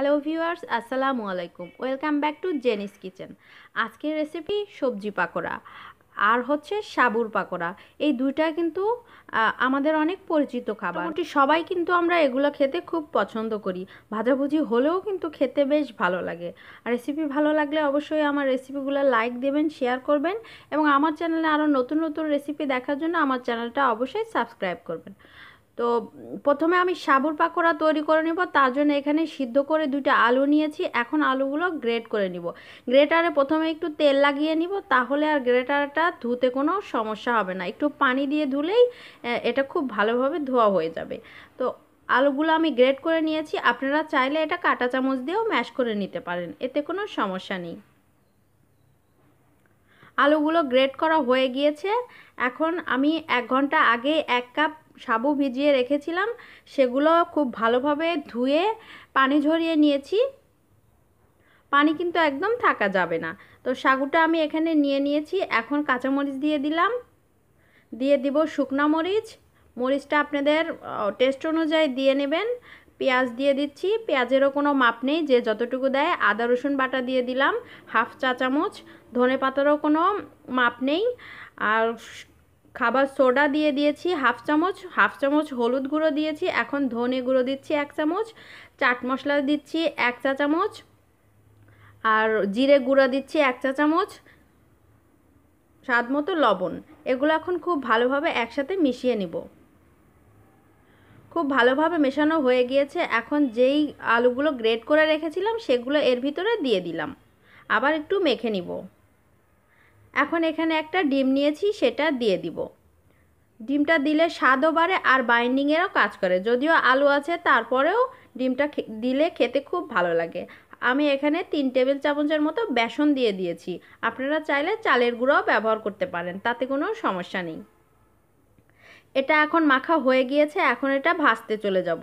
Hello viewers আসসালামু আলাইকুম welcome back to Jeni's kitchen আজকের রেসিপি সবজি পাকোড়া আর হচ্ছে সাবুর পাকোড়া এই দুইটা কিন্তু আমাদের অনেক পরিচিত খাবার সবাই কিন্তু আমরা এগুলো খেতে খুব পছন্দ করি ভাজাভুজি হলেও কিন্তু খেতে বেশ ভালো লাগে আর রেসিপি ভালো লাগলে অবশ্যই আমার রেসিপিগুলো লাইক দেবেন শেয়ার করবেন এবং আমার চ্যানেলে আরও নতুন নতুন রেসিপি দেখার জন্য আমার চ্যানেলটা অবশ্যই সাবস্ক্রাইব করবেন তো প্রথমে আমি সাবুর পাকোড়া তৈরি করে নিব তার জন্য এখানে সিদ্ধ করে দুইটা আলু নিয়েছি এখন আলুগুলো গ্রেট করে নিব গ্রেটারে প্রথমে একটু তেল লাগিয়ে নিব তাহলে আর গ্রেটারটা ধুতে কোনো সমস্যা হবে না একটু পানি দিয়ে ধুলেই এটা খুব ভালোভাবে ধোয়া হয়ে যাবে তো আলুগুলো আমি গ্রেট করে নিয়েছি আপনারা চাইলে এটা কাটা চামচ দিয়েও ম্যাশ করে নিতে পারেন এতে কোনো সমস্যা নেই আলুগুলো গ্রেট করা হয়ে গিয়েছে এখন আমি এক ঘন্টা আগে এক কাপ সাবু ভিজিয়ে রেখেছিলাম সেগুলো খুব ভালোভাবে ধুয়ে পানি ঝরিয়ে নিয়েছি পানি কিন্তু একদম থাকা যাবে না তো সাগুটা আমি এখানে নিয়ে নিয়েছি এখন কাঁচামরিচ দিয়ে দিলাম দিয়ে দিব শুকনা মরিচ মরিচটা আপনাদের টেস্ট অনুযায়ী দিয়ে নেবেন পেঁয়াজ দিয়ে দিচ্ছি পেঁয়াজেরও কোনো মাপ নেই যে যতটুকু দেয় আদা রসুন বাটা দিয়ে দিলাম হাফ চা চামচ ধনে পাতারও কোনো মাপ নেই আর খাবার সোডা দিয়ে দিয়েছি হাফ চামচ হাফ চামচ হলুদ গুঁড়ো দিয়েছি এখন ধনে গুঁড়ো দিচ্ছি এক চামচ চাট মশলা দিচ্ছি এক চা চামচ আর জিরে গুঁড়া দিচ্ছি এক চা চামচ স্বাদ মতো লবণ এগুলো এখন খুব ভালোভাবে একসাথে মিশিয়ে নিব খুব ভালোভাবে মেশানো হয়ে গিয়েছে এখন যেই আলুগুলো গ্রেট করে রেখেছিলাম সেগুলো এর ভিতরে দিয়ে দিলাম আবার একটু মেখে নিব এখন এখানে একটা ডিম নিয়েছি সেটা দিয়ে দিব ডিমটা দিলে স্বাদও বাড়ে আর বাইন্ডিংয়েরও কাজ করে যদিও আলু আছে তারপরেও ডিমটা দিলে খেতে খুব ভালো লাগে আমি এখানে তিন টেবিল চামচের মতো বেসন দিয়ে দিয়েছি আপনারা চাইলে চালের গুঁড়াও ব্যবহার করতে পারেন তাতে কোনো সমস্যা নেই এটা এখন মাখা হয়ে গিয়েছে এখন এটা ভাজতে চলে যাব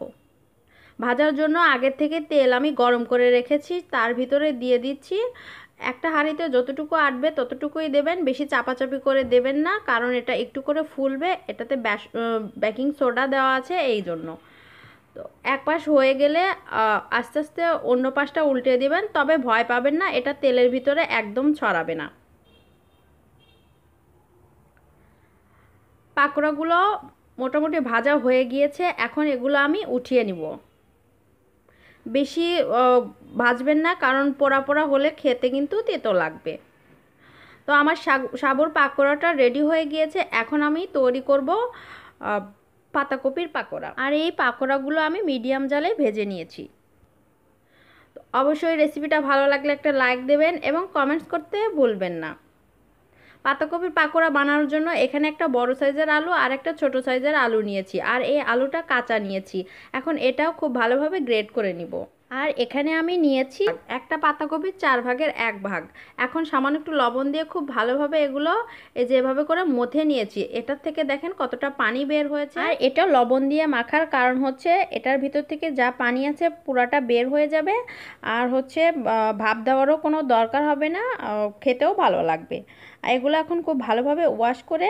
ভাজার জন্য আগের থেকে তেল আমি গরম করে রেখেছি তার ভিতরে দিয়ে দিচ্ছি একটা হাঁড়িতে যতটুকু আটবে ততটুকুই দেবেন বেশি চাপাচাপি করে দেবেন না কারণ এটা একটু করে ফুলবে এটাতে বেকিং সোডা দেওয়া আছে এই জন্য তো এক পাশ হয়ে গেলে আস্তে আস্তে অন্য পাশটা উল্টে দেবেন তবে ভয় পাবেন না এটা তেলের ভিতরে একদম ছড়াবে না পাকোড়াগুলো মোটামুটি ভাজা হয়ে গিয়েছে এখন এগুলো আমি উঠিয়ে নিব বেশি ভাজবেন না কারণ পোড়া পোড়া হলে খেতে কিন্তু তেতো লাগবে তো আমার সাবর পাকোড়াটা রেডি হয়ে গিয়েছে এখন আমি তৈরি করব পাতাকপির পাকোড়া আর এই পাকোড়াগুলো আমি মিডিয়াম জালে ভেজে নিয়েছি অবশ্যই রেসিপিটা ভালো লাগলে একটা লাইক দেবেন এবং কমেন্টস করতে ভুলবেন না পাতাকপির পাকোড়া বানানোর জন্য এখানে একটা বড় সাইজের আলু আর একটা ছোট সাইজের আলু নিয়েছি আর এই আলুটা কাঁচা নিয়েছি এখন এটাও খুব ভালোভাবে গ্রেড করে নিব আর এখানে আমি নিয়েছি একটা পাতাকপির চার ভাগের এক ভাগ এখন সামান্য একটু লবণ দিয়ে খুব ভালোভাবে এগুলো এই যেভাবে করে মথে নিয়েছি এটার থেকে দেখেন কতটা পানি বের হয়েছে আর এটা লবণ দিয়ে মাখার কারণ হচ্ছে এটার ভিতর থেকে যা পানি আছে পুরাটা বের হয়ে যাবে আর হচ্ছে ভাপ দেওয়ারও কোনো দরকার হবে না খেতেও ভালো লাগবে এগুলো এখন খুব ভালোভাবে ওয়াশ করে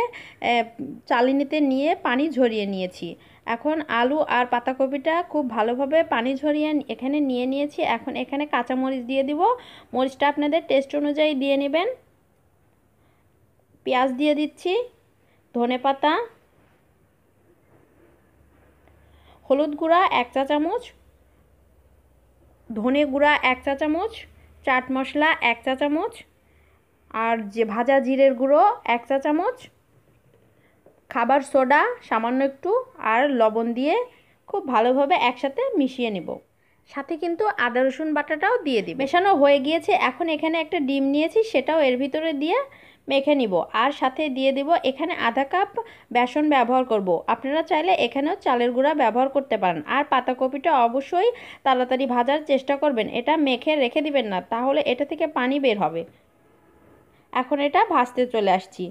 চালিনিতে নিয়ে পানি ঝরিয়ে নিয়েছি এখন আলু আর পাতাকপিটা খুব ভালোভাবে পানি ঝরিয়ে এখানে নিয়ে নিয়েছি এখন এখানে কাঁচামরিচ দিয়ে দিব মরিচটা আপনাদের টেস্ট অনুযায়ী দিয়ে নেবেন পেঁয়াজ দিয়ে দিচ্ছি ধনে পাতা হলুদ গুঁড়া এক চা চামচ ধনে গুঁড়া এক চা চামচ চাট মশলা এক চা চামচ আর যে ভাজা জিরের গুঁড়ো এক চা চামচ খাবার সোডা সামান্য একটু আর লবণ দিয়ে খুব ভালোভাবে একসাথে মিশিয়ে নেব সাথে কিন্তু আদা রসুন বাটাটাও দিয়ে দিই মেশানো হয়ে গিয়েছে এখন এখানে একটা ডিম নিয়েছি সেটাও এর ভিতরে দিয়ে মেখে নিব আর সাথে দিয়ে দিব এখানে আধা কাপ বেসন ব্যবহার করব। আপনারা চাইলে এখানেও চালের গুঁড়া ব্যবহার করতে পারেন আর পাতাকপিটা অবশ্যই তাড়াতাড়ি ভাজার চেষ্টা করবেন এটা মেখে রেখে দিবেন না তাহলে এটা থেকে পানি বের হবে এখন এটা ভাজতে চলে আসছি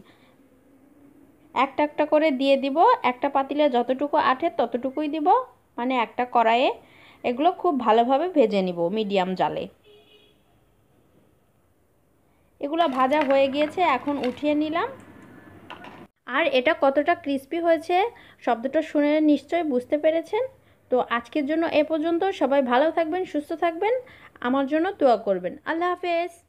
একটা একটা করে দিয়ে দিব একটা পাতিলে যতটুকু আঠে ততটুকুই দিব মানে একটা কড়াইয়ে এগুলো খুব ভালোভাবে ভেজে নিব মিডিয়াম জালে এগুলো ভাজা হয়ে গিয়েছে এখন উঠিয়ে নিলাম আর এটা কতটা ক্রিস্পি হয়েছে শব্দটা শুনে নিশ্চয়ই বুঝতে পেরেছেন তো আজকের জন্য এ পর্যন্ত সবাই ভালো থাকবেন সুস্থ থাকবেন আমার জন্য দোয়া করবেন আল্লাহ হাফেজ